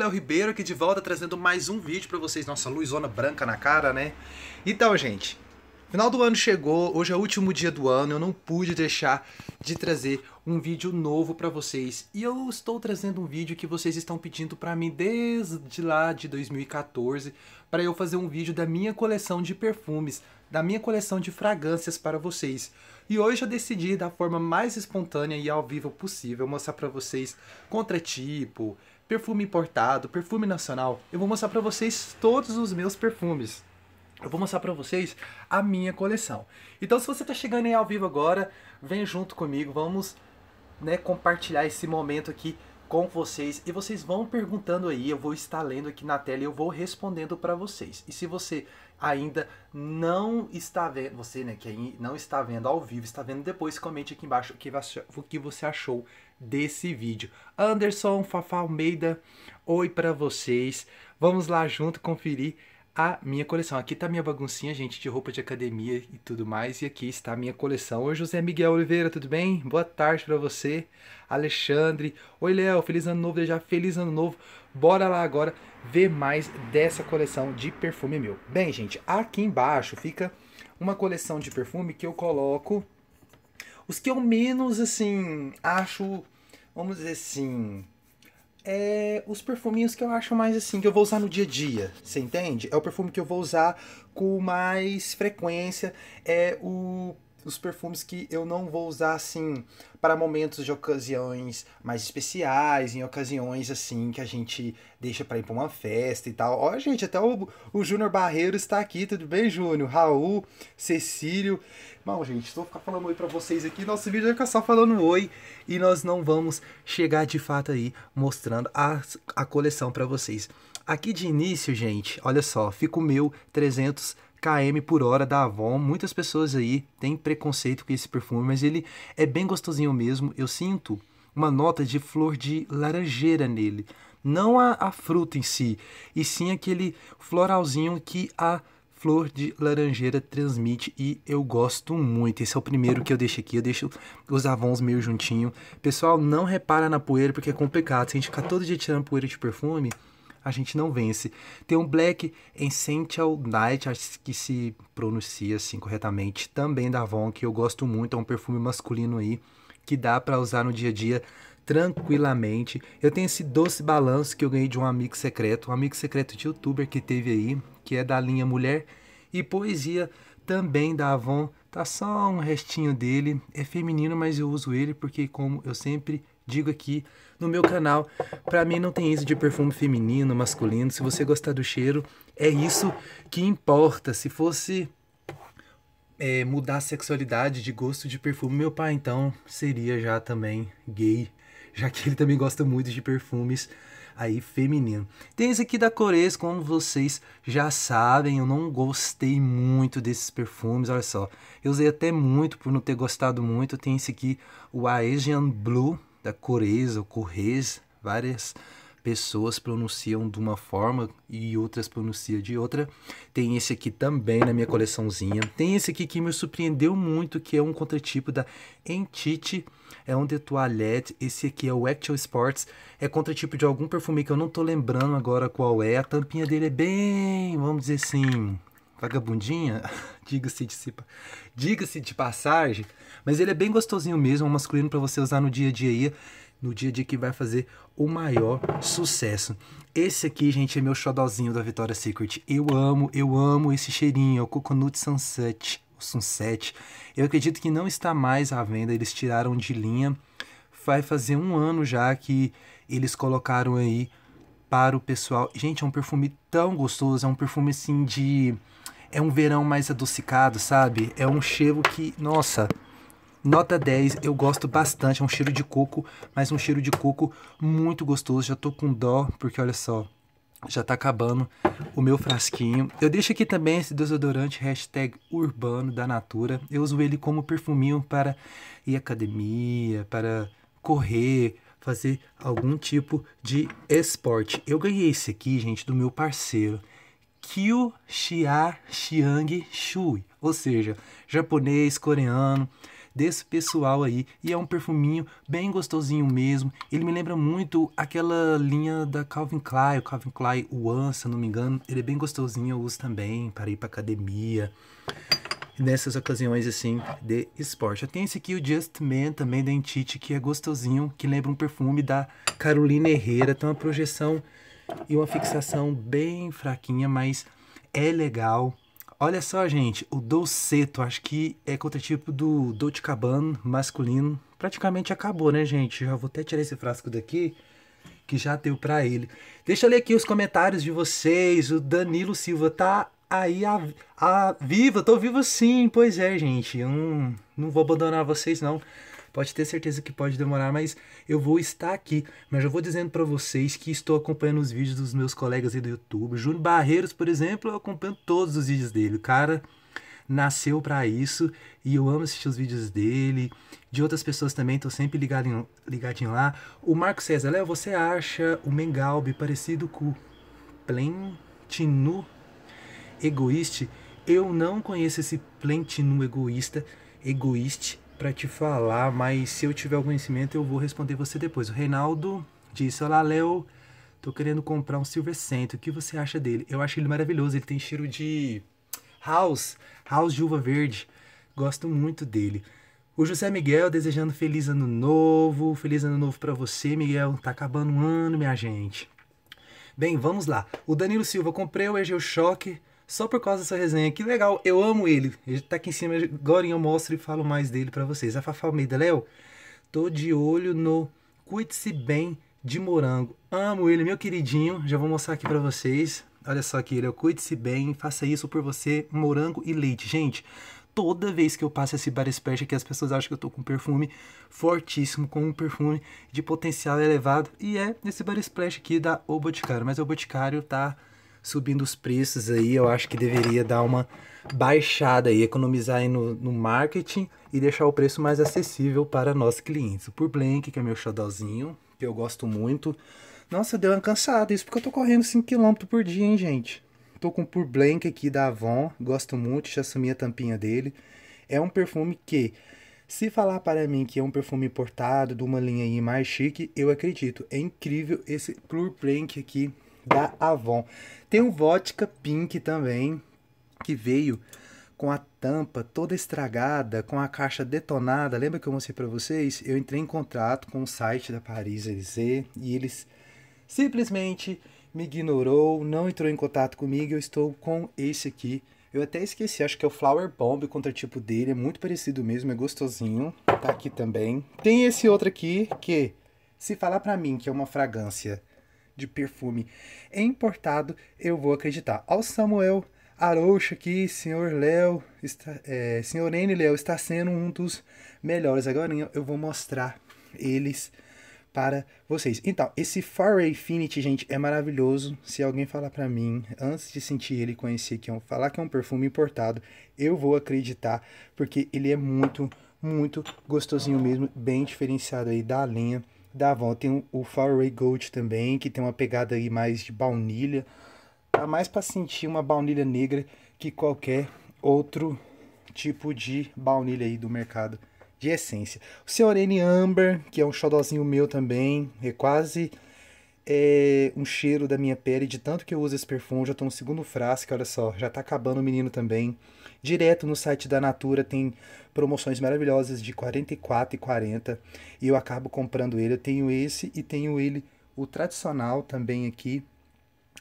Léo Ribeiro aqui de volta trazendo mais um vídeo para vocês. Nossa, luzona branca na cara, né? Então, gente, final do ano chegou, hoje é o último dia do ano, eu não pude deixar de trazer um vídeo novo para vocês. E eu estou trazendo um vídeo que vocês estão pedindo para mim desde lá de 2014, para eu fazer um vídeo da minha coleção de perfumes, da minha coleção de fragrâncias para vocês. E hoje eu decidi da forma mais espontânea e ao vivo possível mostrar para vocês contratipo, perfume importado, perfume nacional. Eu vou mostrar para vocês todos os meus perfumes. Eu vou mostrar para vocês a minha coleção. Então se você está chegando aí ao vivo agora, vem junto comigo, vamos né, compartilhar esse momento aqui com vocês e vocês vão perguntando aí, eu vou estar lendo aqui na tela e eu vou respondendo para vocês. E se você ainda não está vendo, você né, que não está vendo ao vivo, está vendo depois, comente aqui embaixo o que você achou desse vídeo. Anderson, Fafá Almeida, oi para vocês. Vamos lá junto conferir a minha coleção. Aqui tá minha baguncinha, gente, de roupa de academia e tudo mais. E aqui está a minha coleção. Oi, José Miguel Oliveira, tudo bem? Boa tarde para você. Alexandre. Oi, Léo, feliz ano novo, já feliz ano novo. Bora lá agora ver mais dessa coleção de perfume meu. Bem, gente, aqui embaixo fica uma coleção de perfume que eu coloco os que eu menos, assim, acho, vamos dizer assim, é os perfuminhos que eu acho mais assim, que eu vou usar no dia a dia, você entende? É o perfume que eu vou usar com mais frequência, é o os perfumes que eu não vou usar assim para momentos de ocasiões mais especiais, em ocasiões assim que a gente deixa para ir para uma festa e tal. Ó, gente, até o, o Júnior Barreiro está aqui, tudo bem, Júnior? Raul, Cecílio. Bom, gente, estou ficar falando oi para vocês aqui. Nosso vídeo vai é ficar só falando oi e nós não vamos chegar de fato aí mostrando a, a coleção para vocês. Aqui de início, gente, olha só, fica o meu 300 km por hora da Avon. Muitas pessoas aí têm preconceito com esse perfume, mas ele é bem gostosinho mesmo. Eu sinto uma nota de flor de laranjeira nele. Não a, a fruta em si, e sim aquele floralzinho que a flor de laranjeira transmite e eu gosto muito. Esse é o primeiro que eu deixo aqui, eu deixo os avons meio juntinho. Pessoal, não repara na poeira porque é complicado. Se a gente ficar todo dia tirando poeira de perfume, a gente não vence. Tem um Black Essential Night, acho que se pronuncia assim corretamente, também da Avon, que eu gosto muito, é um perfume masculino aí, que dá para usar no dia a dia tranquilamente. Eu tenho esse doce balanço que eu ganhei de um amigo secreto, um amigo secreto de youtuber que teve aí, que é da linha Mulher e Poesia, também da Avon. Tá só um restinho dele, é feminino, mas eu uso ele porque como eu sempre digo aqui no meu canal. Para mim não tem isso de perfume feminino, masculino. Se você gostar do cheiro, é isso que importa. Se fosse é, mudar a sexualidade de gosto de perfume, meu pai então seria já também gay, já que ele também gosta muito de perfumes aí feminino. Tem esse aqui da Cores, como vocês já sabem, eu não gostei muito desses perfumes, olha só. Eu usei até muito por não ter gostado muito. Tem esse aqui, o Aegean Blue, da coreza, ou correz, várias pessoas pronunciam de uma forma e outras pronunciam de outra. Tem esse aqui também na minha coleçãozinha. Tem esse aqui que me surpreendeu muito, que é um contratipo da Entite, é um de toilette. Esse aqui é o Actual Sports, é contratipo de algum perfume que eu não tô lembrando agora qual é. A tampinha dele é bem, vamos dizer assim, vagabundinha, diga-se de, diga-se de passagem, mas ele é bem gostosinho mesmo, é um masculino para você usar no dia a dia aí, no dia a dia que vai fazer o maior sucesso. Esse aqui, gente, é meu xodozinho da Vitória Secret. Eu amo, eu amo esse cheirinho, é o Coconut Sunset, o Sunset. Eu acredito que não está mais à venda, eles tiraram de linha. Vai fazer um ano já que eles colocaram aí para o pessoal. Gente, é um perfume tão gostoso, é um perfume assim de é um verão mais adocicado, sabe? É um cheiro que, nossa, nota 10, eu gosto bastante. É um cheiro de coco, mas um cheiro de coco muito gostoso. Já tô com dó, porque olha só, já tá acabando o meu frasquinho. Eu deixo aqui também esse desodorante hashtag urbano da Natura. Eu uso ele como perfuminho para ir à academia, para correr, fazer algum tipo de esporte. Eu ganhei esse aqui, gente, do meu parceiro. Kyu Xia Xiang Shui, ou seja, japonês, coreano, desse pessoal aí. E é um perfuminho bem gostosinho mesmo. Ele me lembra muito aquela linha da Calvin Klein, o Calvin Klein One, se eu não me engano. Ele é bem gostosinho, eu uso também para ir para academia. Nessas ocasiões, assim, de esporte. Eu tenho esse aqui, o Just Man, também da Entite, que é gostosinho, que lembra um perfume da Carolina Herrera. Tem uma projeção e uma fixação bem fraquinha, mas é legal. Olha só, gente, o Dolceto, acho que é contratipo do Dolce Cabana masculino. Praticamente acabou, né, gente? Já vou até tirar esse frasco daqui, que já deu pra ele. Deixa eu ler aqui os comentários de vocês. O Danilo Silva tá aí a, a viva, tô vivo sim. Pois é, gente, eu não, não vou abandonar vocês, não. Pode ter certeza que pode demorar, mas eu vou estar aqui. Mas eu vou dizendo para vocês que estou acompanhando os vídeos dos meus colegas aí do YouTube. Júnior Barreiros, por exemplo, eu acompanho todos os vídeos dele. O cara nasceu para isso e eu amo assistir os vídeos dele, de outras pessoas também, tô sempre ligadinho, ligadinho lá. O Marco César, Léo, você acha o Mengalbe parecido com Plentinu egoíste? Eu não conheço esse Plentinu egoísta, egoíste, para te falar, mas se eu tiver conhecimento eu vou responder você depois. O Reinaldo disse: Olá, Léo, tô querendo comprar um Silver Cent. O que você acha dele? Eu acho ele maravilhoso, ele tem cheiro de house, house de uva verde. Gosto muito dele. O José Miguel desejando feliz ano novo, feliz ano novo para você, Miguel. Tá acabando um ano, minha gente. Bem, vamos lá. O Danilo Silva comprei o EG Choque só por causa dessa resenha. Que legal, eu amo ele. Ele tá aqui em cima, agora eu mostro e falo mais dele para vocês. A Fafá Almeida, Léo, tô de olho no Cuide-se Bem de Morango. Amo ele, meu queridinho. Já vou mostrar aqui para vocês. Olha só aqui, Léo, cuide-se bem, faça isso por você, morango e leite. Gente, toda vez que eu passo esse bar expert aqui, as pessoas acham que eu tô com um perfume fortíssimo, com um perfume de potencial elevado, e é esse bar splash aqui da O Boticário, mas o Boticário tá subindo os preços aí, eu acho que deveria dar uma baixada e economizar aí no, no marketing e deixar o preço mais acessível para nossos clientes. O Purblank, que é meu xodózinho, que eu gosto muito. Nossa, deu uma cansada, isso porque eu tô correndo 5km por dia, hein, gente? Tô com o Purblank aqui da Avon, gosto muito, já assumi a tampinha dele. É um perfume que se falar para mim que é um perfume importado, de uma linha aí mais chique, eu acredito. É incrível esse Pur Plank aqui da Avon. Tem um vodka pink também, que veio com a tampa toda estragada, com a caixa detonada. Lembra que eu mostrei para vocês? Eu entrei em contato com o site da Paris LZ e eles simplesmente me ignorou, não entrou em contato comigo. Eu estou com esse aqui. Eu até esqueci, acho que é o Flower Bomb, o contratipo dele, é muito parecido mesmo, é gostosinho. Tá aqui também. Tem esse outro aqui que se falar para mim que é uma fragrância de perfume importado, eu vou acreditar. Ao Samuel Arouxa aqui, senhor Léo, é, senhor N. Léo está sendo um dos melhores. Agora eu vou mostrar eles para vocês. Então, esse Foray Infinity, gente, é maravilhoso. Se alguém falar para mim, antes de sentir ele, conhecer que é um, falar que é um perfume importado, eu vou acreditar, porque ele é muito, muito gostosinho mesmo, bem diferenciado aí da linha da Avon. Tem o Faraway Gold também, que tem uma pegada aí mais de baunilha. Tá mais para sentir uma baunilha negra que qualquer outro tipo de baunilha aí do mercado de essência. O Seorene Amber, que é um xodozinho meu também, é quase é, um cheiro da minha pele, de tanto que eu uso esse perfume, já tô no segundo frasco, olha só, já tá acabando o menino também. Direto no site da Natura tem promoções maravilhosas de 44 e e eu acabo comprando ele. Eu tenho esse e tenho ele o tradicional também aqui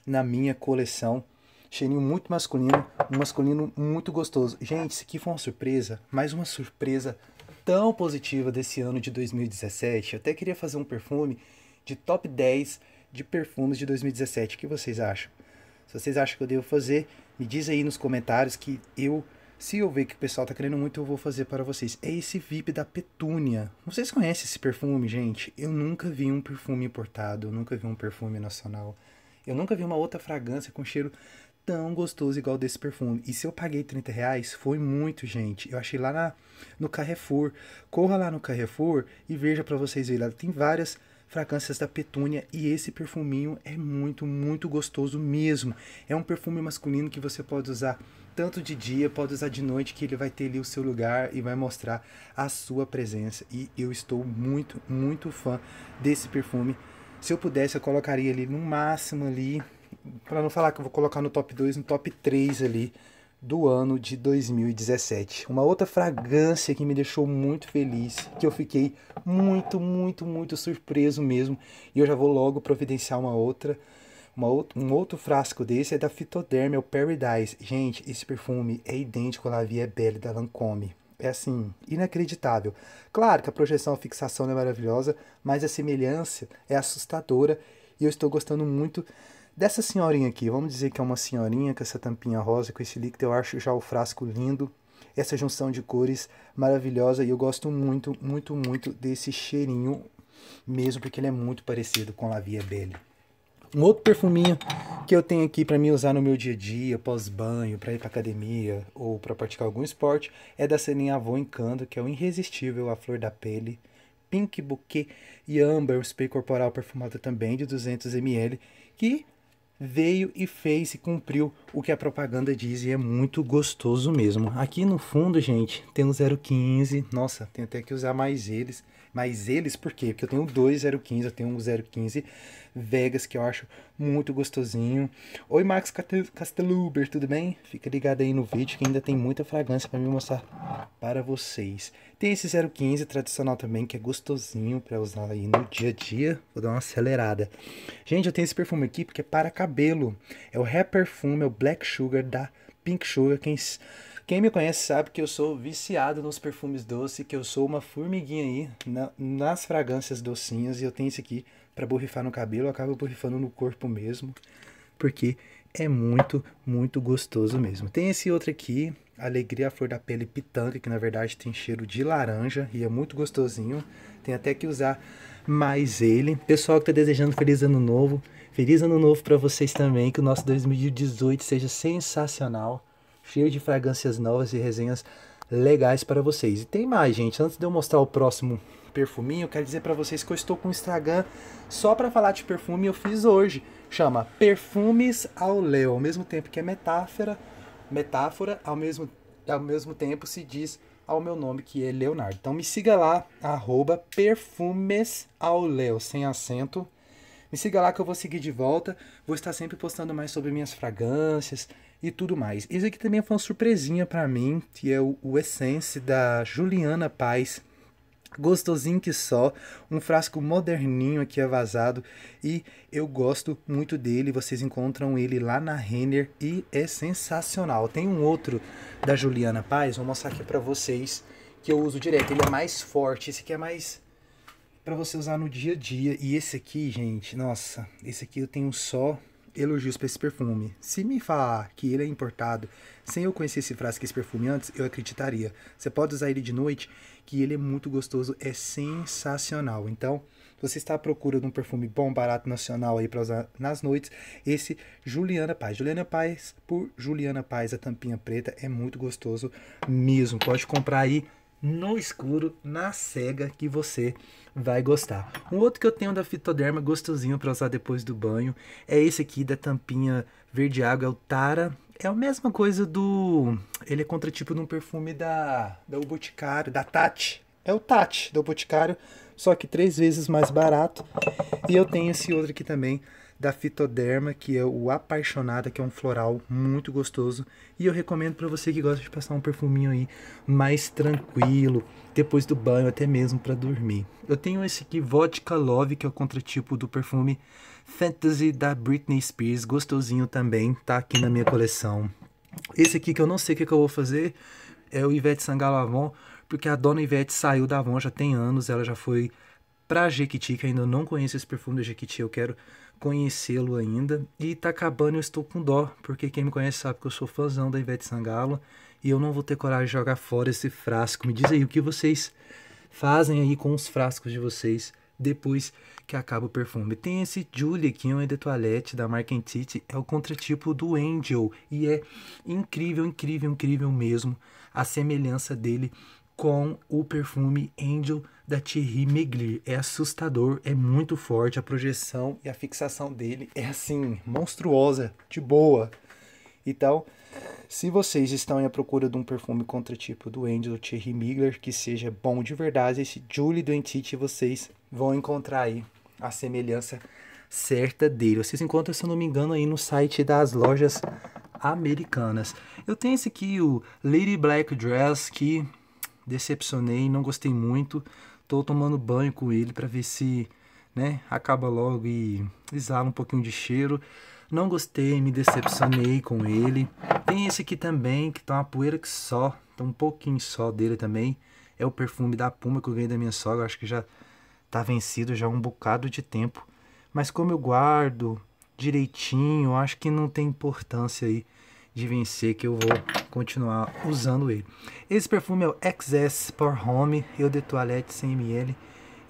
na minha coleção. Cheirinho muito masculino, um masculino muito gostoso. Gente, isso aqui foi uma surpresa, mais uma surpresa tão positiva desse ano de 2017. Eu até queria fazer um perfume de top 10 de perfumes de 2017. O que vocês acham? Se vocês acham que eu devo fazer, me diz aí nos comentários que eu, se eu ver que o pessoal tá querendo muito, eu vou fazer para vocês. É esse VIP da Petúnia. Vocês conhecem esse perfume, gente? Eu nunca vi um perfume importado, eu nunca vi um perfume nacional. Eu nunca vi uma outra fragrância com cheiro tão gostoso igual desse perfume. E se eu paguei 30 reais, foi muito, gente. Eu achei lá na, no Carrefour. Corra lá no Carrefour e veja para vocês verem. tem várias fragrâncias da petúnia e esse perfuminho é muito, muito gostoso mesmo. É um perfume masculino que você pode usar tanto de dia, pode usar de noite, que ele vai ter ali o seu lugar e vai mostrar a sua presença. E eu estou muito, muito fã desse perfume. Se eu pudesse, eu colocaria ele no máximo ali, para não falar que eu vou colocar no top 2, no top 3 ali do ano de 2017. Uma outra fragrância que me deixou muito feliz, que eu fiquei muito, muito, muito surpreso mesmo. E eu já vou logo providenciar uma outra, uma um outro frasco desse, é da Fitoderm, é o Paradise. Gente, esse perfume é idêntico à Lavie Belle da Lancôme. É assim, inacreditável. Claro que a projeção, a fixação não é maravilhosa, mas a semelhança é assustadora e eu estou gostando muito Dessa senhorinha aqui, vamos dizer que é uma senhorinha com essa tampinha rosa, com esse líquido, eu acho já o frasco lindo. Essa junção de cores maravilhosa e eu gosto muito, muito, muito desse cheirinho mesmo, porque ele é muito parecido com La Via Belle. Um outro perfuminho que eu tenho aqui para me usar no meu dia a dia, pós-banho, para ir para academia ou para praticar algum esporte, é da Celine Avon Encando, que é o irresistível A Flor da Pele, Pink Bouquet e Amber, um spray corporal perfumado também de 200ml, que veio e fez e cumpriu o que a propaganda diz e é muito gostoso mesmo. Aqui no fundo, gente, tem o 015. Nossa, tenho até que usar mais eles. Mais eles por quê? Porque eu tenho dois 015, eu tenho um 015 Vegas, que eu acho muito gostosinho. Oi, Max Casteluber, tudo bem? Fica ligado aí no vídeo que ainda tem muita fragrância para me mostrar para vocês. Tem esse 015 tradicional também, que é gostosinho para usar aí no dia a dia. Vou dar uma acelerada. Gente, eu tenho esse perfume aqui porque é para cabelo. É o Perfume, é o Black Sugar da Pink Sugar. Quem, quem me conhece sabe que eu sou viciado nos perfumes doces, que eu sou uma formiguinha aí na, nas fragrâncias docinhas. E eu tenho esse aqui para borrifar no cabelo, eu acabo borrifando no corpo mesmo, porque é muito, muito gostoso mesmo. Tem esse outro aqui, Alegria Flor da Pele Pitanga, que na verdade tem cheiro de laranja e é muito gostosinho. Tem até que usar mais ele. Pessoal que tá desejando feliz ano novo, feliz ano novo para vocês também, que o nosso 2018 seja sensacional, cheio de fragrâncias novas e resenhas legais para vocês. E tem mais, gente, antes de eu mostrar o próximo perfuminho, quero dizer para vocês que eu estou com o Instagram só para falar de perfume, eu fiz hoje. Chama Perfumes ao Léo, ao mesmo tempo que é metáfora, metáfora, ao mesmo, ao mesmo tempo se diz ao meu nome, que é Leonardo. Então me siga lá, arroba perfumes ao Léo, sem acento. Me siga lá que eu vou seguir de volta. Vou estar sempre postando mais sobre minhas fragrâncias e tudo mais. Isso aqui também foi é uma surpresinha para mim, que é o, o Essence da Juliana Paz. Gostosinho que só, um frasco moderninho aqui vazado e eu gosto muito dele, vocês encontram ele lá na Renner e é sensacional. Tem um outro da Juliana Paz, vou mostrar aqui para vocês, que eu uso direto, ele é mais forte, esse aqui é mais para você usar no dia a dia e esse aqui, gente, nossa, esse aqui eu tenho só elogios para esse perfume. Se me falar que ele é importado, sem eu conhecer esse frasco esse perfume antes, eu acreditaria. Você pode usar ele de noite, que ele é muito gostoso, é sensacional. Então, você está à procura de um perfume bom, barato, nacional aí para usar nas noites, esse Juliana Paz. Juliana Paz por Juliana Paz, a tampinha preta, é muito gostoso mesmo. Pode comprar aí no escuro, na cega, que você vai gostar. Um outro que eu tenho da Fitoderma, gostosinho para usar depois do banho, é esse aqui da tampinha verde água, é o Tara. É a mesma coisa do... ele é contratipo de um perfume da, da Boticário, da Tati. É o Tati, do Boticário, só que três vezes mais barato. E eu tenho esse outro aqui também, da Fitoderma, que é o Apaixonada, que é um floral muito gostoso. E eu recomendo para você que gosta de passar um perfuminho aí mais tranquilo, depois do banho, até mesmo para dormir. Eu tenho esse aqui, Vodka Love, que é o contratipo do perfume Fantasy da Britney Spears, gostosinho também, tá aqui na minha coleção. Esse aqui que eu não sei o que, que eu vou fazer é o Ivete Sangalo Avon, porque a dona Ivete saiu da Avon já tem anos, ela já foi pra Jequiti, que ainda não conheço esse perfume da Jequiti, eu quero conhecê-lo ainda. E tá acabando, eu estou com dó, porque quem me conhece sabe que eu sou fãzão da Ivete Sangalo e eu não vou ter coragem de jogar fora esse frasco. Me diz aí o que vocês fazem aí com os frascos de vocês depois que acaba o perfume. Tem esse Julie que é um de toilette da Mark Tite, é o contratipo do Angel e é incrível, incrível, incrível mesmo a semelhança dele com o perfume Angel da Thierry Meglir. É assustador, é muito forte a projeção e a fixação dele é assim, monstruosa, de boa. Então, se vocês estão à procura de um perfume contra tipo do Angelo Thierry Migler que seja bom de verdade, esse Julie do vocês vão encontrar aí a semelhança certa dele. Vocês encontram, se eu não me engano, aí no site das lojas americanas. Eu tenho esse aqui, o Lady Black Dress, que decepcionei, não gostei muito. Tô tomando banho com ele para ver se, né, acaba logo e exala um pouquinho de cheiro. Não gostei, me decepcionei com ele. Tem esse aqui também, que tá uma poeira que só, tá um pouquinho só dele também. É o perfume da Puma que eu ganhei da minha sogra, acho que já tá vencido já há um bocado de tempo. Mas como eu guardo direitinho, acho que não tem importância aí de vencer que eu vou continuar usando ele. Esse perfume é o XS Power Home Eau de Toilette 100ml.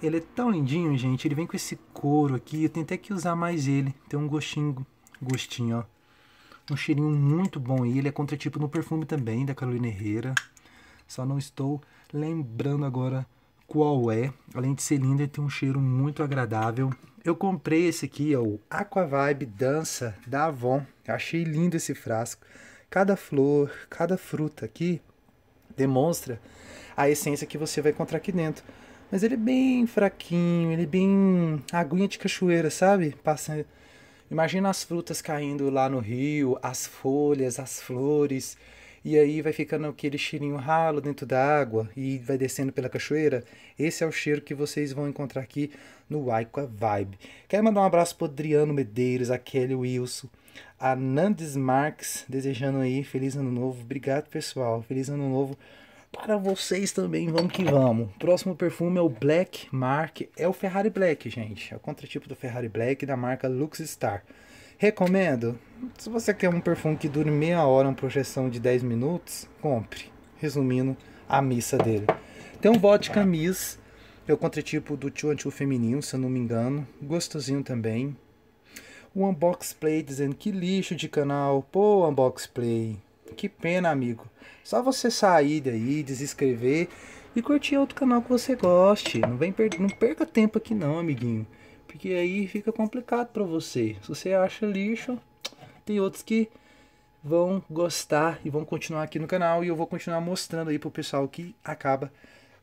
Ele é tão lindinho, gente. Ele vem com esse couro aqui. Eu tentei que usar mais ele. Tem um gostinho, gostinho, ó. Um cheirinho muito bom. E ele é contratipo no perfume também, da Carolina Herrera. Só não estou lembrando agora qual é. Além de ser lindo, ele tem um cheiro muito agradável. Eu comprei esse aqui, é o Aquavibe Dança da Avon. Achei lindo esse frasco. Cada flor, cada fruta aqui demonstra a essência que você vai encontrar aqui dentro. Mas ele é bem fraquinho, ele é bem aguinha de cachoeira, sabe? Passa... Imagina as frutas caindo lá no rio, as folhas, as flores e aí vai ficando aquele cheirinho ralo dentro da água e vai descendo pela cachoeira. Esse é o cheiro que vocês vão encontrar aqui no Aika Vibe. Quero mandar um abraço para Adriano Medeiros, a Kelly Wilson, a Nandes Marques, desejando aí feliz ano novo. Obrigado, pessoal. Feliz ano novo para vocês também. Vamos que vamos. Próximo perfume é o Black Mark, é o Ferrari Black, gente. É o contratipo do Ferrari Black da marca Lux Star. Recomendo. Se você quer um perfume que dure meia hora, uma projeção de 10 minutos, compre. Resumindo, a missa dele. Tem um vodka Miss, é o contratipo do Tio Antio Feminino, se eu não me engano. Gostosinho também. O Unbox Play dizendo que lixo de canal. Pô, Unbox Play. Que pena, amigo. Só você sair daí, desinscrever e curtir outro canal que você goste. Não, vem per não perca tempo aqui não, amiguinho. Porque aí fica complicado para você. Se você acha lixo, tem outros que vão gostar e vão continuar aqui no canal e eu vou continuar mostrando aí pro pessoal que acaba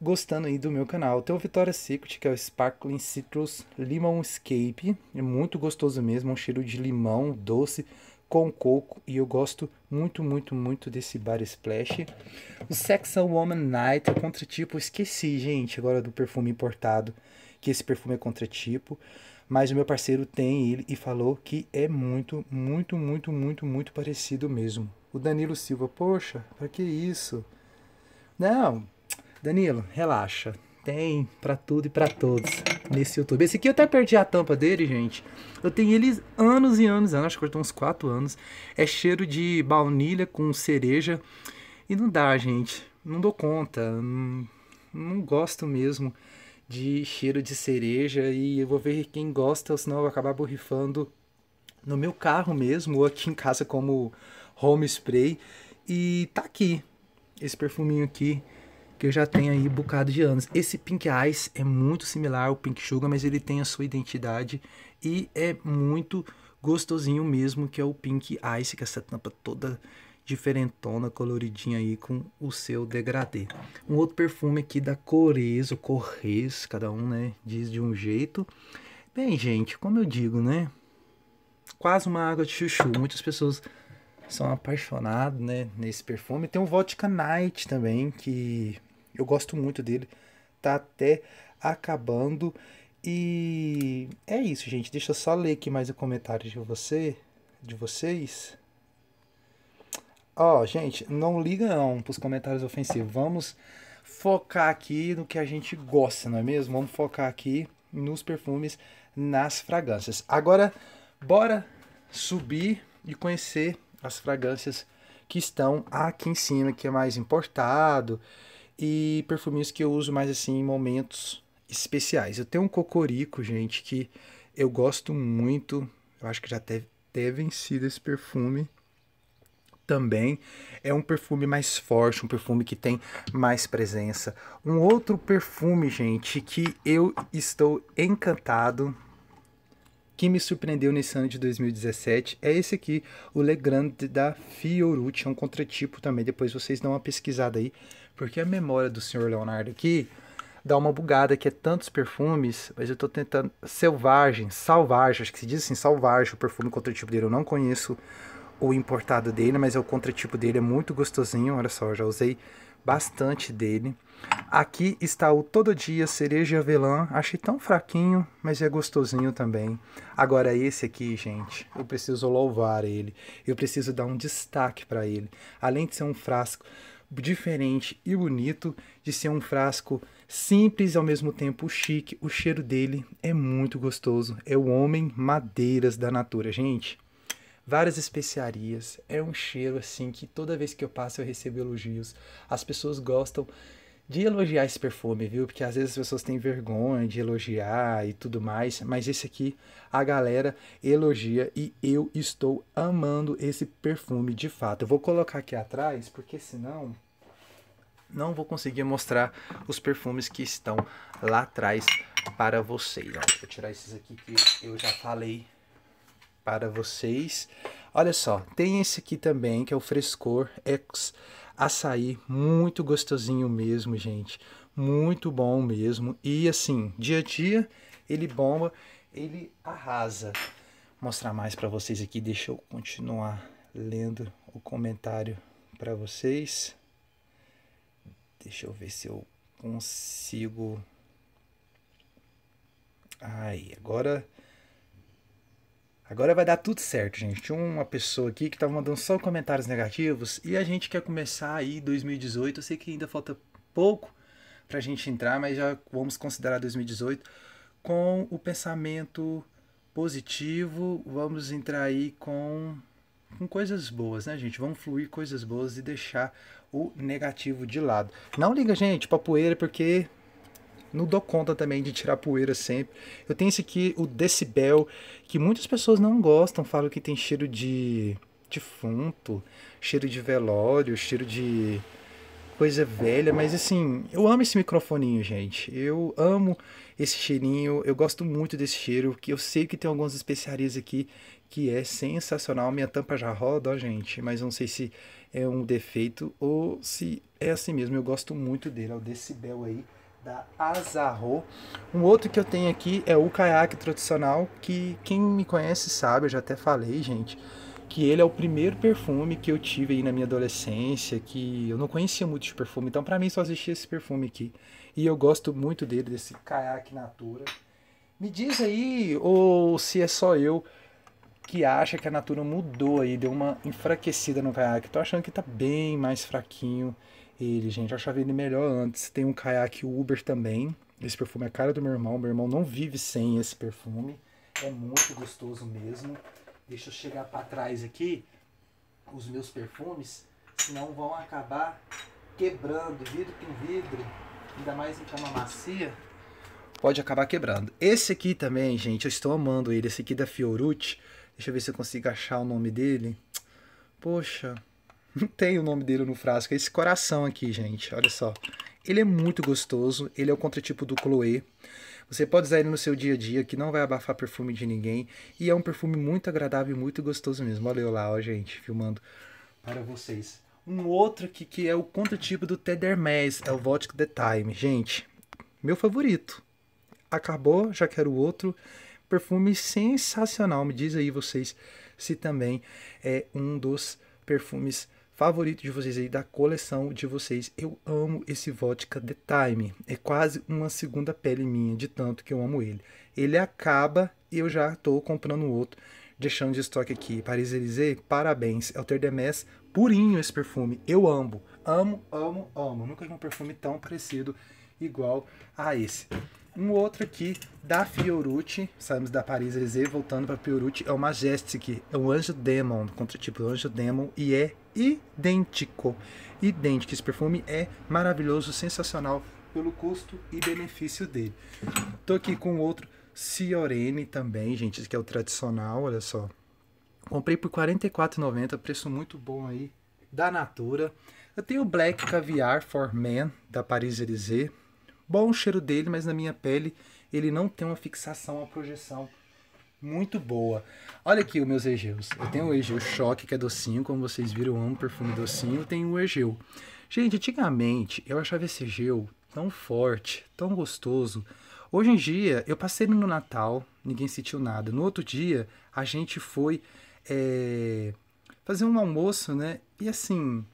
gostando aí do meu canal. Tem o Vitória Secret, que é o Sparkling Citrus Limon Escape, é muito gostoso mesmo, é um cheiro de limão doce com coco e eu gosto muito, muito, muito desse Bar Splash. O Sex and Woman Night é o contratipo, esqueci gente agora do perfume importado, que esse perfume é contratipo, mas o meu parceiro tem ele e falou que é muito, muito, muito, muito, muito parecido mesmo. O Danilo Silva, poxa, para que isso? Não, Danilo, relaxa. Tem para tudo e para todos nesse YouTube. Esse aqui eu até perdi a tampa dele, gente. Eu tenho ele anos e anos, anos acho que eu uns 4 anos. É cheiro de baunilha com cereja. E não dá, gente. Não dou conta. Não, não gosto mesmo de cheiro de cereja e eu vou ver quem gosta, ou senão eu vou acabar borrifando no meu carro mesmo, ou aqui em casa como home spray. E tá aqui, esse perfuminho aqui, que eu já tenho aí bocado de anos. Esse Pink Ice é muito similar ao Pink Sugar, mas ele tem a sua identidade e é muito gostosinho mesmo, que é o Pink Ice, com é essa tampa toda diferentona, coloridinha aí com o seu degradê. Um outro perfume aqui da Corez, ou cada um, né, diz de um jeito. Bem, gente, como eu digo, né, quase uma água de chuchu. Muitas pessoas são apaixonadas, né, nesse perfume. Tem o Vodka Night também, que eu gosto muito dele. Tá até acabando. E é isso, gente. Deixa eu só ler aqui mais o comentário de você, de vocês. Ó, gente, não liga não pros comentários ofensivos. Vamos focar aqui no que a gente gosta, não é mesmo? Vamos focar aqui nos perfumes, nas fragrâncias. Agora, bora subir e conhecer as fragrâncias que estão aqui em cima, que é mais importado, e perfuminhos que eu uso mais assim em momentos especiais. Eu tenho um cocorico, gente, que eu gosto muito. Eu acho que já deve ter vencido esse perfume também é um perfume mais forte, um perfume que tem mais presença. Um outro perfume, gente, que eu estou encantado, que me surpreendeu nesse ano de 2017, é esse aqui, o Le Grand da Fiorucci, é um contratipo também, depois vocês dão uma pesquisada aí, porque a memória do senhor Leonardo aqui dá uma bugada que é tantos perfumes, mas eu tô tentando. Selvagem, Salvagem, acho que se diz assim, Salvagem, o perfume contratipo dele eu não conheço o importado dele, mas é o contratipo dele, é muito gostosinho, olha só, já usei bastante dele. Aqui está o Todo Dia Cereja Avelã, achei tão fraquinho, mas é gostosinho também. Agora esse aqui, gente, eu preciso louvar ele, eu preciso dar um destaque para ele. Além de ser um frasco diferente e bonito, de ser um frasco simples ao mesmo tempo chique, o cheiro dele é muito gostoso. É o Homem Madeiras da Natura, gente várias especiarias. É um cheiro assim que toda vez que eu passo eu recebo elogios. As pessoas gostam de elogiar esse perfume, viu? Porque às vezes as pessoas têm vergonha de elogiar e tudo mais, mas esse aqui a galera elogia e eu estou amando esse perfume de fato. Eu vou colocar aqui atrás, porque senão não vou conseguir mostrar os perfumes que estão lá atrás para vocês. vou tirar esses aqui que eu já falei para vocês. Olha só, tem esse aqui também, que é o Frescor Ex Açaí, muito gostosinho mesmo, gente. Muito bom mesmo. E assim, dia a dia, ele bomba, ele arrasa. Vou mostrar mais para vocês aqui, deixa eu continuar lendo o comentário para vocês. Deixa eu ver se eu consigo... Aí, agora Agora vai dar tudo certo, gente. Tinha uma pessoa aqui que tava mandando só comentários negativos e a gente quer começar aí 2018. Eu sei que ainda falta pouco pra gente entrar, mas já vamos considerar 2018 com o pensamento positivo. Vamos entrar aí com com coisas boas, né, gente? Vamos fluir coisas boas e deixar o negativo de lado. Não liga, gente, pra poeira, porque não dou conta também de tirar poeira sempre. Eu tenho esse aqui, o Decibel, que muitas pessoas não gostam, falam que tem cheiro de defunto, cheiro de velório, cheiro de coisa velha, mas assim, eu amo esse microfoninho, gente. Eu amo esse cheirinho, eu gosto muito desse cheiro, que eu sei que tem algumas especiarias aqui que é sensacional. Minha tampa já roda, ó, gente, mas não sei se é um defeito ou se é assim mesmo. Eu gosto muito dele, ó, é o decibel aí da Azarro. Um outro que eu tenho aqui é o caiaque tradicional, que quem me conhece sabe, eu já até falei, gente, que ele é o primeiro perfume que eu tive aí na minha adolescência, que eu não conhecia muito de perfume, então para mim só existia esse perfume aqui. E eu gosto muito dele, desse caiaque Natura. Me diz aí, ou se é só eu, que acha que a Natura mudou aí, deu uma enfraquecida no caiaque. Tô achando que tá bem mais fraquinho ele, gente. Eu achava ele melhor antes. Tem um caiaque Uber também. Esse perfume é a cara do meu irmão. Meu irmão não vive sem esse perfume. É muito gostoso mesmo. Deixa eu chegar para trás aqui. Os meus perfumes, senão vão acabar quebrando vidro com vidro, ainda mais em cama macia pode acabar quebrando. Esse aqui também, gente, eu estou amando ele. Esse aqui da Fiorucci Deixa eu ver se eu consigo achar o nome dele. Poxa, não tem o nome dele no frasco. É esse coração aqui, gente. Olha só. Ele é muito gostoso. Ele é o contratipo do Chloé. Você pode usar ele no seu dia a dia, que não vai abafar perfume de ninguém. E é um perfume muito agradável e muito gostoso mesmo. Olha eu lá, ó, gente, filmando para vocês. Um outro aqui que é o contratipo do Tedermes, é o Vodka The Time. Gente, meu favorito. Acabou, já quero outro. Perfume sensacional. Me diz aí vocês se também é um dos perfumes favoritos de vocês aí da coleção de vocês. Eu amo esse vodka The Time. É quase uma segunda pele minha, de tanto que eu amo ele. Ele acaba e eu já estou comprando outro, deixando de estoque aqui. Paris Elysée, parabéns. É o Terdemes purinho esse perfume. Eu amo. Amo, amo, amo. Nunca vi um perfume tão parecido igual a esse. Um outro aqui da Fiorucci, saímos da Paris Elysée, voltando para Fiorucci, é o Majestic, é um anjo demon, contra tipo anjo demon, e é idêntico. Idêntico. Esse perfume é maravilhoso, sensacional pelo custo e benefício dele. Tô aqui com outro Ciorene também, gente, esse que é o tradicional, olha só. Comprei por R$ 44,90, preço muito bom aí, da Natura. Eu tenho o Black Caviar for Men, da Paris Elysée, bom o cheiro dele, mas na minha pele ele não tem uma fixação, uma projeção muito boa. Olha aqui os meus Egeus. Eu tenho o Egeu Choque, que é docinho, como vocês viram, eu amo perfume docinho. Eu tenho o Egeu. Gente, antigamente eu achava esse Egeu tão forte, tão gostoso. Hoje em dia, eu passei no Natal, ninguém sentiu nada. No outro dia, a gente foi é, fazer um almoço, né? E assim,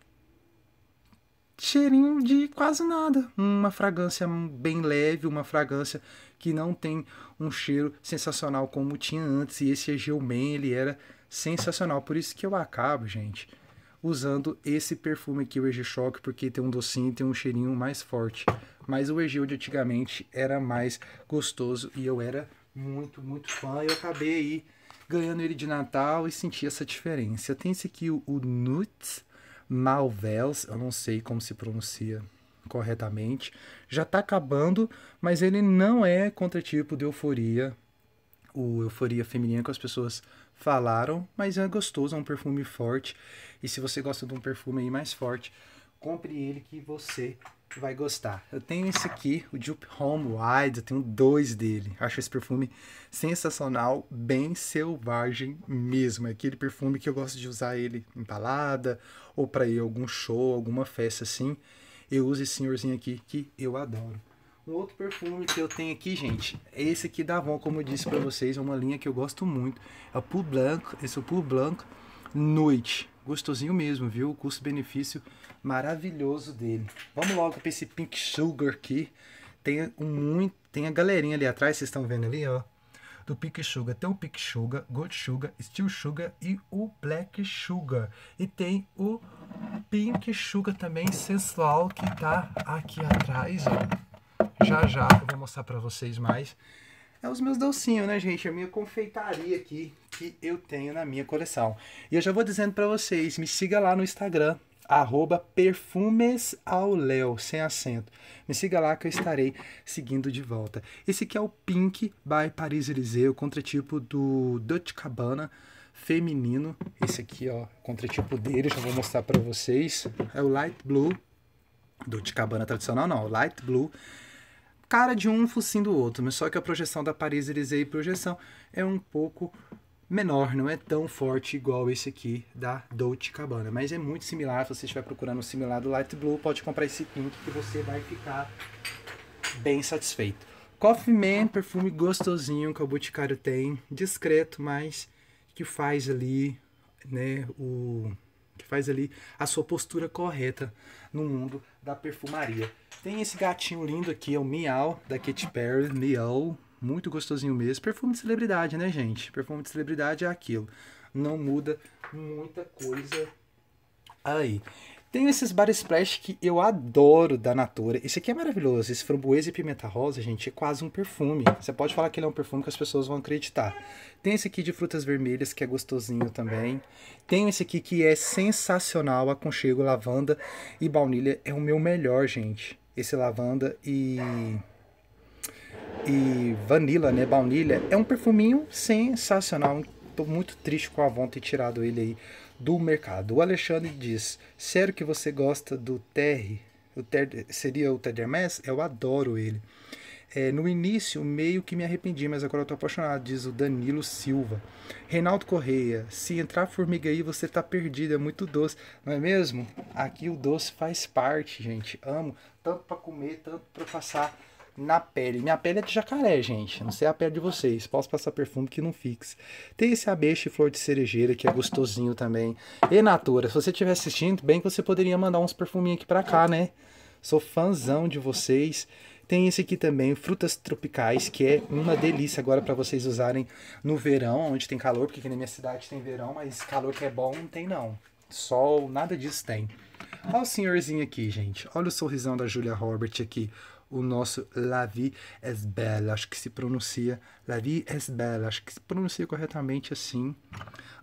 cheirinho de quase nada. Uma fragrância bem leve, uma fragrância que não tem um cheiro sensacional como tinha antes. E esse Gelman, ele era sensacional. Por isso que eu acabo, gente, usando esse perfume aqui, o EG Choque, porque tem um docinho, tem um cheirinho mais forte. Mas o Egeu de antigamente era mais gostoso e eu era muito, muito fã. Eu acabei aí ganhando ele de Natal e senti essa diferença. Tem esse aqui, o, o Nuts Malvels, eu não sei como se pronuncia corretamente, já está acabando, mas ele não é contratipo de euforia, o euforia feminina que as pessoas falaram, mas é gostoso, é um perfume forte. E se você gosta de um perfume aí mais forte, compre ele que você vai gostar. Eu tenho esse aqui, o Dupe Home Wide, eu tenho dois dele. Acho esse perfume sensacional, bem selvagem mesmo. É aquele perfume que eu gosto de usar ele em balada ou para ir a algum show, alguma festa assim. Eu uso esse senhorzinho aqui que eu adoro. Um outro perfume que eu tenho aqui, gente, é esse aqui da Avon, como eu disse para vocês, é uma linha que eu gosto muito. É o Pool Blanc, esse é o Pool Blanc Noite. Gostosinho mesmo, viu? O custo-benefício maravilhoso dele. Vamos logo para esse Pink Sugar aqui. Tem, um, muito, tem a galerinha ali atrás, vocês estão vendo ali, ó. Do Pink Sugar. Tem o Pink Sugar, Gold Sugar, Steel Sugar e o Black Sugar. E tem o Pink Sugar também, sensual, que tá aqui atrás, ó. Já já eu vou mostrar para vocês mais é os meus docinhos, né, gente? A minha confeitaria aqui que eu tenho na minha coleção. E eu já vou dizendo para vocês, me siga lá no Instagram, arroba perfumes ao Léo, sem acento. Me siga lá que eu estarei seguindo de volta. Esse aqui é o Pink by Paris Elysée, o contratipo do Dutch Cabana feminino. Esse aqui, ó, contratipo dele, já vou mostrar para vocês. É o Light Blue, Dutch Cabana tradicional não, Light Blue. Cara de um, focinho do outro, mas só que a projeção da Paris Elysée e projeção é um pouco menor, não é tão forte igual esse aqui da Dolce Cabana, mas é muito similar, se você estiver procurando um similar do Light Blue, pode comprar esse pink que você vai ficar bem satisfeito. Coffee Man, perfume gostosinho que o Boticário tem, discreto, mas que faz ali, né, o que faz ali a sua postura correta no mundo da perfumaria. Tem esse gatinho lindo aqui, é o Miau da Katy Perry, Miau, muito gostosinho mesmo. Perfume de celebridade, né, gente? Perfume de celebridade é aquilo. Não muda muita coisa aí. tem esses bar splash que eu adoro da Natura. Esse aqui é maravilhoso. Esse framboesa e pimenta rosa, gente, é quase um perfume. Você pode falar que ele é um perfume que as pessoas vão acreditar. Tem esse aqui de frutas vermelhas, que é gostosinho também. tem esse aqui que é sensacional, aconchego, lavanda e baunilha. É o meu melhor, gente. Esse lavanda e e vanilla, né, baunilha, é um perfuminho sensacional. Estou muito triste com a Avon ter tirado ele aí do mercado. O Alexandre diz: "Sério que você gosta do Terry? O ter seria o Terre Hermes? Eu adoro ele." É, no início, meio que me arrependi, mas agora eu tô apaixonado, diz o Danilo Silva. Reinaldo Correia, se entrar formiga aí, você tá perdido, é muito doce, não é mesmo? Aqui o doce faz parte, gente. Amo, tanto para comer, tanto para passar na pele. Minha pele é de jacaré, gente. Não sei a pele de vocês. Posso passar perfume que não fixe. Tem esse abeixe flor de cerejeira que é gostosinho também. E Natura, se você estiver assistindo, bem que você poderia mandar uns perfuminhos aqui pra cá, né? Sou fãzão de vocês. Tem esse aqui também, frutas tropicais, que é uma delícia agora para vocês usarem no verão, onde tem calor, porque aqui na minha cidade tem verão, mas calor que é bom não tem não. Sol, nada disso tem. Olha o senhorzinho aqui, gente. Olha o sorrisão da Julia Roberts aqui o nosso La Vie est Belle, acho que se pronuncia La Vie est Belle, acho que se pronuncia corretamente assim.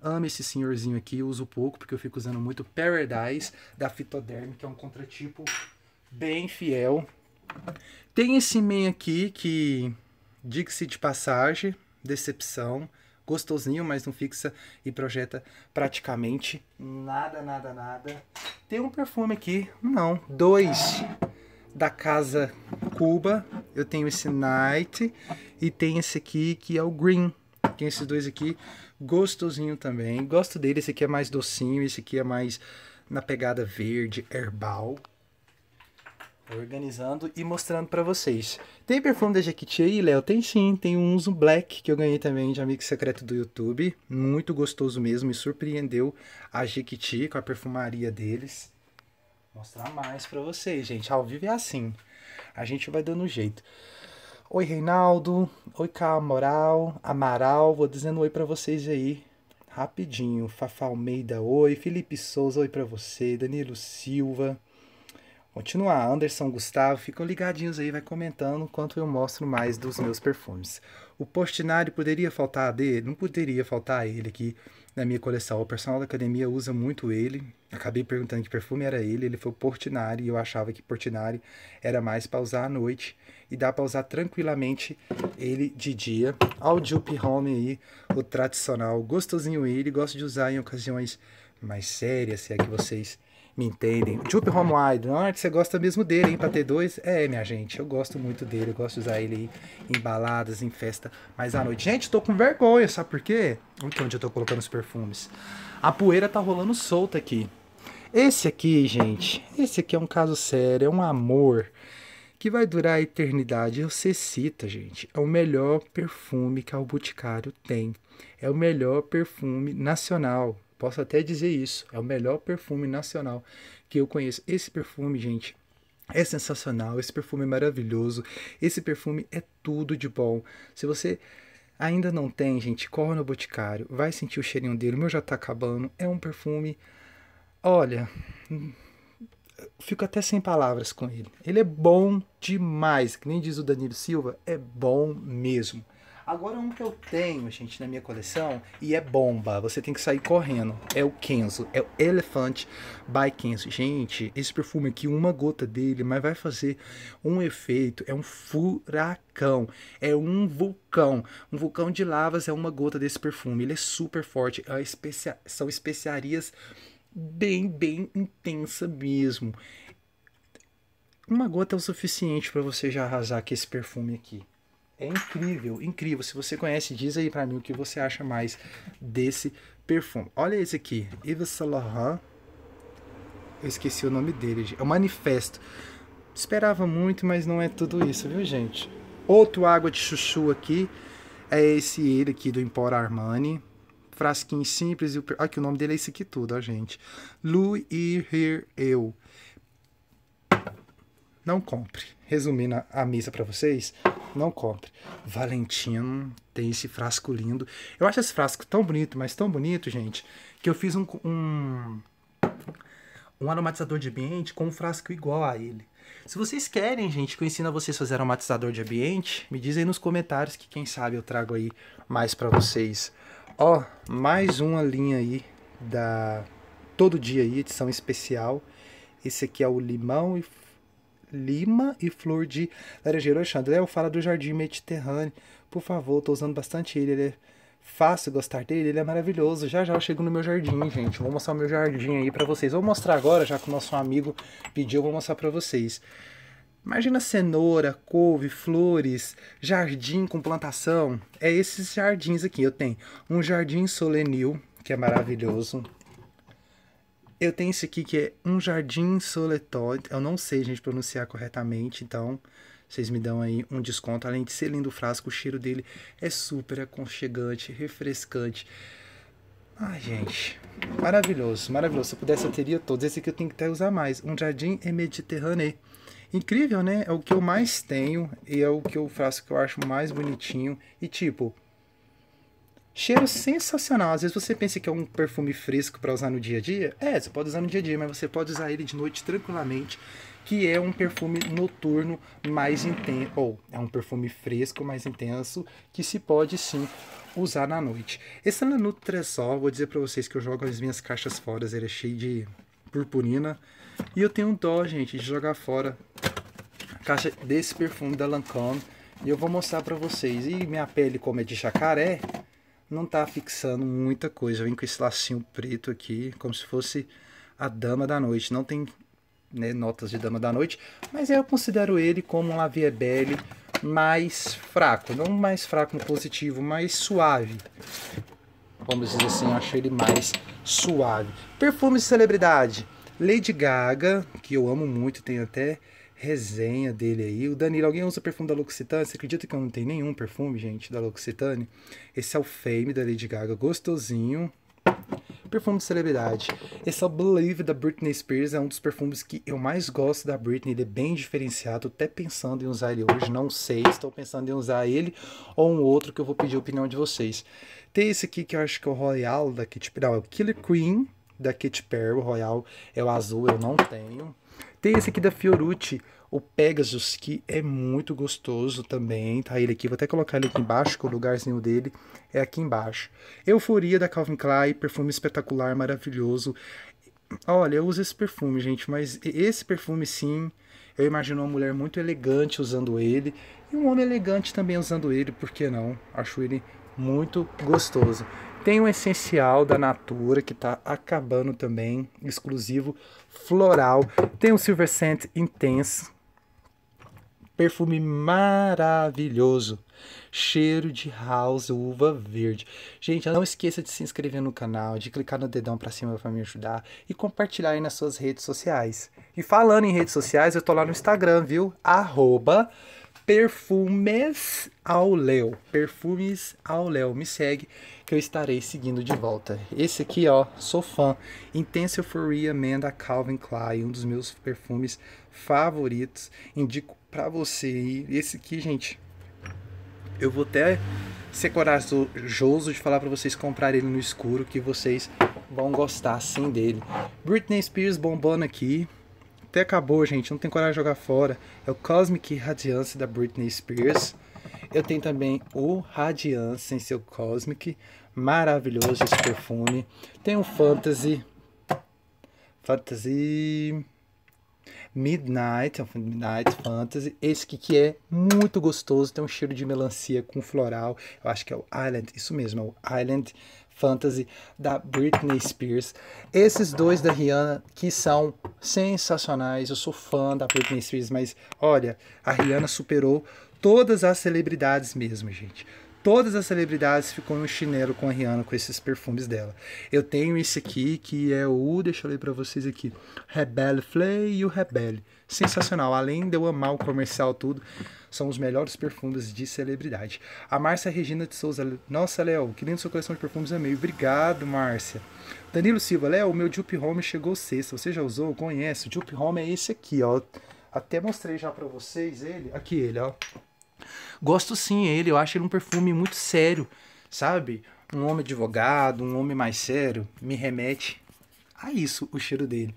Amo esse senhorzinho aqui, uso pouco porque eu fico usando muito Paradise da Fitoderm, que é um contratipo bem fiel. Tem esse man aqui que diga-se de passagem, decepção, gostosinho, mas não fixa e projeta praticamente nada, nada, nada. Tem um perfume aqui, não, dois da casa Cuba, eu tenho esse Night e tem esse aqui que é o Green. Tem esses dois aqui, gostosinho também. Gosto dele, esse aqui é mais docinho, esse aqui é mais na pegada verde, herbal. Organizando e mostrando para vocês. Tem perfume da Jequiti aí, Léo? Tem sim, tem um uso Black que eu ganhei também de amigo secreto do YouTube. Muito gostoso mesmo, me surpreendeu a Jequiti com a perfumaria deles mostrar mais para vocês, gente. Ao vivo é assim. A gente vai dando jeito. Oi, Reinaldo. Oi, Camoral. Amaral. Vou dizendo oi para vocês aí. Rapidinho. Fafa Almeida, oi. Felipe Souza, oi para você. Danilo Silva continuar. Anderson, Gustavo, ficam ligadinhos aí, vai comentando enquanto eu mostro mais dos meus perfumes. O Portinari poderia faltar dele? Não poderia faltar ele aqui na minha coleção. O pessoal da academia usa muito ele. Acabei perguntando que perfume era ele, ele foi o Portinari e eu achava que Portinari era mais para usar à noite e dá para usar tranquilamente ele de dia. Ao Jupe Home aí, o tradicional, gostosinho ele, gosto de usar em ocasiões mais sérias, se é que vocês me entendem. Jupe Home Wide, que você gosta mesmo dele, hein? Pra ter dois? É, minha gente, eu gosto muito dele. Eu gosto de usar ele em baladas, em festa, mas à noite. Gente, tô com vergonha, sabe por quê? Aqui onde eu tô colocando os perfumes. A poeira tá rolando solta aqui. Esse aqui, gente, esse aqui é um caso sério, é um amor que vai durar a eternidade. Eu o gente. É o melhor perfume que o Boticário tem. É o melhor perfume nacional. Posso até dizer isso. É o melhor perfume nacional que eu conheço. Esse perfume, gente, é sensacional. Esse perfume é maravilhoso. Esse perfume é tudo de bom. Se você ainda não tem, gente, corre no boticário, vai sentir o cheirinho dele. O meu já tá acabando. É um perfume. Olha, fico até sem palavras com ele. Ele é bom demais. Que nem diz o Danilo Silva, é bom mesmo. Agora um que eu tenho, gente, na minha coleção, e é bomba, você tem que sair correndo, é o Kenzo, é o Elephant by Kenzo. Gente, esse perfume aqui, uma gota dele, mas vai fazer um efeito, é um furacão, é um vulcão, um vulcão de lavas é uma gota desse perfume, ele é super forte, é especia são especiarias bem, bem intensa mesmo. Uma gota é o suficiente para você já arrasar com esse perfume aqui. É incrível, incrível. Se você conhece, diz aí para mim o que você acha mais desse perfume. Olha esse aqui, Yves Saint Laurent. Eu esqueci o nome dele, é o Manifesto. Esperava muito, mas não é tudo isso, viu, gente? Outro água de chuchu aqui é esse ele aqui do Empor Armani. Frasquinho simples. E Aqui o nome dele é esse aqui tudo, ó, gente. Louis Here Eu. Não compre resumindo a missa para vocês, não compre. Valentino tem esse frasco lindo. Eu acho esse frasco tão bonito, mas tão bonito, gente, que eu fiz um, um, um aromatizador de ambiente com um frasco igual a ele. Se vocês querem, gente, que eu ensino a vocês a fazer aromatizador de ambiente, me dizem nos comentários que quem sabe eu trago aí mais para vocês. Ó, mais uma linha aí da Todo Dia aí, edição especial. Esse aqui é o limão e lima e flor de laranjeira. Alexandre eu fala do Jardim Mediterrâneo. Por favor, estou usando bastante ele. Ele é fácil gostar dele, ele é maravilhoso. Já já eu chego no meu jardim, gente. Vou mostrar o meu jardim aí para vocês. Vou mostrar agora, já que o nosso amigo pediu, vou mostrar para vocês. Imagina cenoura, couve, flores, jardim com plantação. É esses jardins aqui. Eu tenho um jardim solenil, que é maravilhoso. Eu tenho esse aqui que é Um Jardim Soletório. Eu não sei, gente, pronunciar corretamente, então vocês me dão aí um desconto. Além de ser lindo o frasco, o cheiro dele é super aconchegante, refrescante. Ai, gente, maravilhoso, maravilhoso. Se eu pudesse, eu teria todos. Esse aqui eu tenho que até usar mais. Um Jardim é Mediterrâneo. Incrível, né? É o que eu mais tenho e é o que o frasco que eu acho mais bonitinho. E tipo, Cheiro sensacional. Às vezes você pensa que é um perfume fresco para usar no dia a dia. É, você pode usar no dia a dia, mas você pode usar ele de noite tranquilamente, que é um perfume noturno mais intenso, ou é um perfume fresco mais intenso, que se pode sim usar na noite. Esse é Nutresol, vou dizer para vocês que eu jogo as minhas caixas fora, ele é cheio de purpurina. E eu tenho dó, gente, de jogar fora a caixa desse perfume da Lancôme. E eu vou mostrar para vocês. E minha pele, como é de jacaré, não tá fixando muita coisa. Vem com esse lacinho preto aqui, como se fosse a dama da noite. Não tem né, notas de dama da noite, mas eu considero ele como um Belle mais fraco. Não mais fraco no positivo, mais suave. Vamos dizer assim, eu achei ele mais suave. Perfume de celebridade. Lady Gaga, que eu amo muito, tem até resenha dele aí. O Danilo, alguém usa perfume da L'Occitane? Você acredita que eu não tenho nenhum perfume, gente, da L'Occitane? Esse é o Fame da Lady Gaga, gostosinho. Perfume de celebridade. Esse é o Believe da Britney Spears, é um dos perfumes que eu mais gosto da Britney, ele é bem diferenciado, até pensando em usar ele hoje, não sei, estou pensando em usar ele ou um outro que eu vou pedir a opinião de vocês. Tem esse aqui que eu acho que é o Royal da Kit Perry, não, é o Killer Queen da Kit Perry, o Royal é o azul, eu não tenho. Tem esse aqui da Fiorucci, o Pegasus, que é muito gostoso também, tá? Ele aqui, vou até colocar ele aqui embaixo, que é o lugarzinho dele é aqui embaixo. Euforia da Calvin Klein, perfume espetacular, maravilhoso. Olha, eu uso esse perfume, gente, mas esse perfume sim, eu imagino uma mulher muito elegante usando ele e um homem elegante também usando ele, por que não? Acho ele muito gostoso. Tem o um essencial da Natura, que está acabando também, exclusivo, floral. Tem o um Silver Scent Intense, perfume maravilhoso. Cheiro de house, uva verde. Gente, não esqueça de se inscrever no canal, de clicar no dedão para cima para me ajudar e compartilhar aí nas suas redes sociais. E falando em redes sociais, eu tô lá no Instagram, viu? Arroba Perfumes ao Léo. Perfumes ao Léo. Me segue que eu estarei seguindo de volta. Esse aqui, ó, sou fã. Intense Euphoria Man da Calvin Klein, um dos meus perfumes favoritos. Indico para você. E esse aqui, gente, eu vou até ser corajoso de falar para vocês comprar ele no escuro que vocês vão gostar sim dele. Britney Spears bombando aqui até acabou, gente. Não tem coragem de jogar fora. É o Cosmic Radiance da Britney Spears. Eu tenho também o Radiance em seu Cosmic. Maravilhoso esse perfume. Tem o Fantasy. Fantasy. Midnight, é Midnight Fantasy. Esse aqui que é muito gostoso, tem um cheiro de melancia com floral. Eu acho que é o Island, isso mesmo, é o Island Fantasy da Britney Spears. Esses dois da Rihanna que são sensacionais. Eu sou fã da Britney Spears, mas olha, a Rihanna superou todas as celebridades mesmo, gente. Todas as celebridades ficam no chinelo com a Rihanna com esses perfumes dela. Eu tenho esse aqui que é o, deixa eu ler para vocês aqui, Rebelle Flay e o Rebelle. Sensacional, além de eu amar o comercial tudo, são os melhores perfumes de celebridade. A Márcia Regina de Souza, nossa Léo, que lindo sua coleção de perfumes amei. É Obrigado, Márcia. Danilo Silva, Léo, o meu Jupe Home chegou sexta. Você já usou? Conhece? O Jupe Home é esse aqui, ó. Até mostrei já para vocês ele. Aqui ele, ó. Gosto sim é ele, eu acho ele um perfume muito sério, sabe? Um homem advogado, um homem mais sério, me remete a isso, o cheiro dele.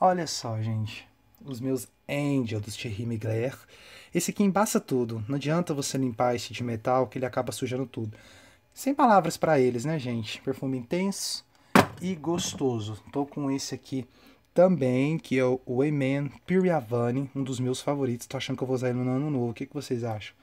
Olha só, gente, os meus Angel dos Thierry Mugler. Esse aqui embaça tudo, não adianta você limpar esse de metal que ele acaba sujando tudo. Sem palavras para eles, né, gente? Perfume intenso e gostoso. Tô com esse aqui também, que é o Amen Piriavani, um dos meus favoritos. Tô achando que eu vou usar ele no ano novo. O que, que vocês acham?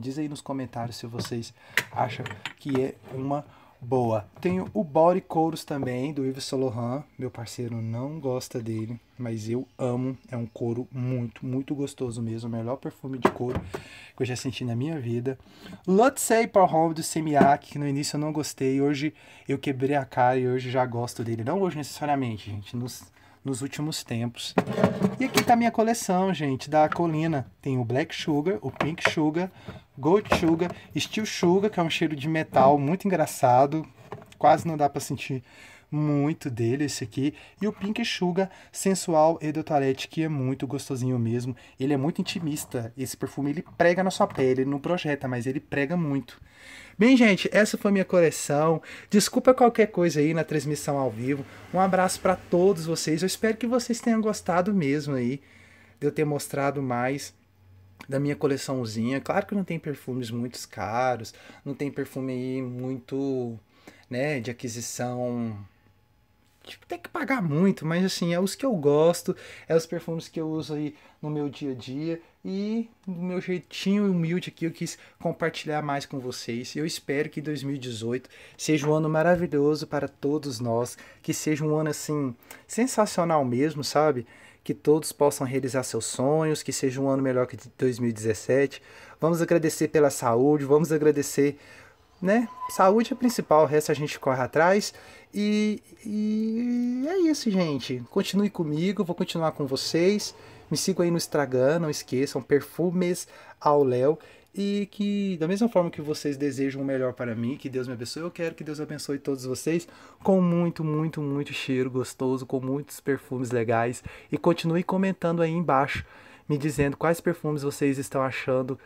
diz aí nos comentários se vocês acham que é uma boa. Tenho o Body Couros também, do Yves Saint Laurent. Meu parceiro não gosta dele, mas eu amo. É um couro muito, muito gostoso mesmo. O melhor perfume de couro que eu já senti na minha vida. Say Power Home do Semiac, que no início eu não gostei. Hoje eu quebrei a cara e hoje já gosto dele. Não hoje necessariamente, gente. Nos nos últimos tempos. E aqui tá minha coleção, gente, da Colina. Tem o Black Sugar, o Pink Sugar, Gold Sugar, Steel Sugar, que é um cheiro de metal muito engraçado. Quase não dá para sentir muito dele esse aqui. E o Pink Sugar Sensual e do Toilette, que é muito gostosinho mesmo. Ele é muito intimista. Esse perfume ele prega na sua pele, ele não projeta, mas ele prega muito. Bem, gente, essa foi minha coleção. Desculpa qualquer coisa aí na transmissão ao vivo. Um abraço para todos vocês. Eu espero que vocês tenham gostado mesmo aí de eu ter mostrado mais da minha coleçãozinha. Claro que não tem perfumes muito caros, não tem perfume aí muito, né, de aquisição tipo, tem que pagar muito, mas assim, é os que eu gosto, é os perfumes que eu uso aí no meu dia a dia e do meu jeitinho humilde aqui eu quis compartilhar mais com vocês. Eu espero que 2018 seja um ano maravilhoso para todos nós, que seja um ano assim sensacional mesmo, sabe? Que todos possam realizar seus sonhos, que seja um ano melhor que 2017. Vamos agradecer pela saúde, vamos agradecer né? Saúde é principal, o resto a gente corre atrás. E, e é isso, gente. Continue comigo, vou continuar com vocês. Me sigam aí no Instagram, não esqueçam, perfumes ao Léo. E que, da mesma forma que vocês desejam o melhor para mim, que Deus me abençoe, eu quero que Deus abençoe todos vocês com muito, muito, muito cheiro gostoso, com muitos perfumes legais. E continue comentando aí embaixo, me dizendo quais perfumes vocês estão achando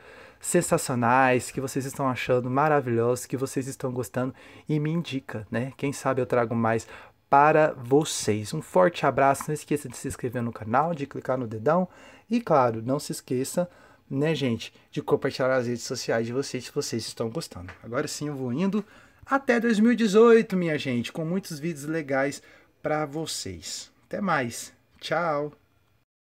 sensacionais, que vocês estão achando maravilhosos, que vocês estão gostando e me indica, né? Quem sabe eu trago mais para vocês. Um forte abraço, não esqueça de se inscrever no canal, de clicar no dedão e claro, não se esqueça, né, gente, de compartilhar as redes sociais de vocês se vocês estão gostando. Agora sim eu vou indo até 2018, minha gente, com muitos vídeos legais para vocês. Até mais. Tchau.